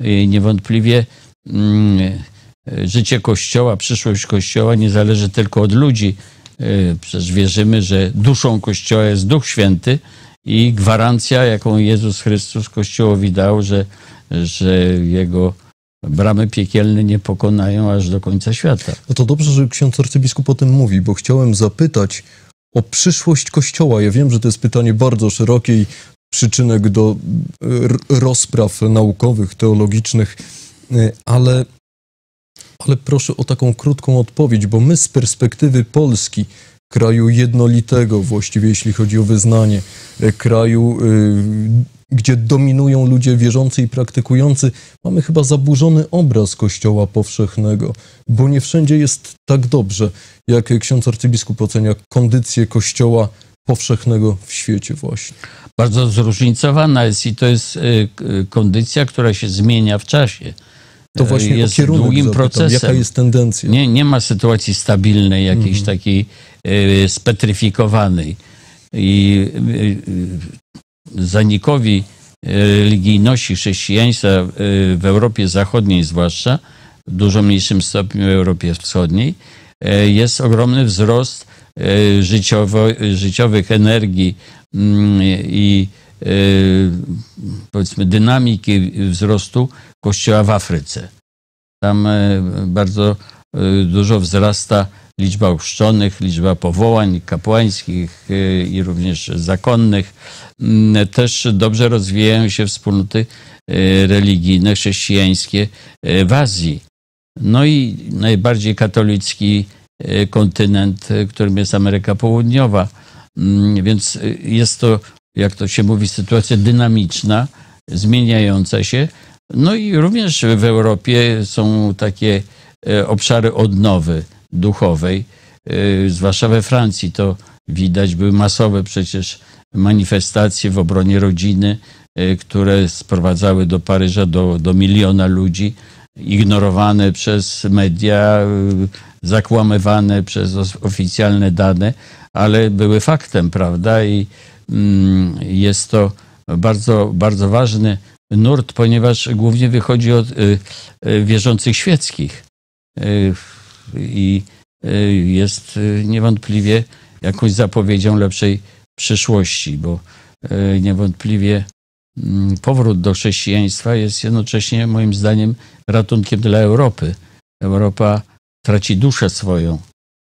Y, niewątpliwie mm, y, życie Kościoła, przyszłość Kościoła nie zależy tylko od ludzi. Y, przecież wierzymy, że duszą Kościoła jest Duch Święty i gwarancja, jaką Jezus Chrystus Kościołowi dał, że, że jego bramy piekielne nie pokonają aż do końca świata. No to dobrze, że ksiądz arcybiskup o tym mówi, bo chciałem zapytać o przyszłość Kościoła. Ja wiem, że to jest pytanie bardzo szerokie i przyczynek do e, rozpraw naukowych, teologicznych, e, ale, ale proszę o taką krótką odpowiedź, bo my z perspektywy Polski, kraju jednolitego właściwie, jeśli chodzi o wyznanie, e, kraju, gdzie dominują ludzie wierzący i praktykujący, mamy chyba zaburzony obraz Kościoła powszechnego, bo nie wszędzie jest tak dobrze, jak ksiądz arcybiskup ocenia kondycję Kościoła powszechnego w świecie właśnie. Bardzo zróżnicowana jest i to jest y, y, kondycja, która się zmienia w czasie. To właśnie y, jest kierunek długim zapytam, procesem. Jaka jest tendencja? Nie, nie ma sytuacji stabilnej, jakiejś mhm. takiej spetryfikowanej. I zanikowi religijności chrześcijaństwa w Europie Zachodniej zwłaszcza, w dużo mniejszym stopniu w Europie Wschodniej, jest ogromny wzrost E, życiowo, życiowych energii mm, i e, powiedzmy dynamiki wzrostu kościoła w Afryce. Tam e, bardzo dużo wzrasta liczba ochrzczonych, liczba powołań kapłańskich i również zakonnych. Mm, też dobrze rozwijają się wspólnoty religijne, chrześcijańskie w Azji. No i najbardziej katolicki Y, kontynent, y, którym jest Ameryka Południowa. Mm, więc y, jest to, jak to się mówi, sytuacja dynamiczna, zmieniająca się. No i również w Europie są takie obszary odnowy duchowej, zwłaszcza we Francji. To widać, były masowe przecież manifestacje w obronie rodziny, które sprowadzały do Paryża do, do miliona ludzi, ignorowane przez media, zakłamywane przez oficjalne dane, ale były faktem, prawda? I mm, jest to bardzo, bardzo ważny nurt, ponieważ głównie wychodzi od y, y, wierzących świeckich. Y, I jest niewątpliwie jakąś zapowiedzią lepszej przyszłości, bo niewątpliwie mm, powrót do chrześcijaństwa jest jednocześnie moim zdaniem ratunkiem dla Europy. Europa traci duszę swoją,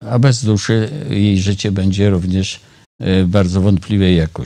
a bez duszy jej życie będzie również e, bardzo wątpliwej jakości.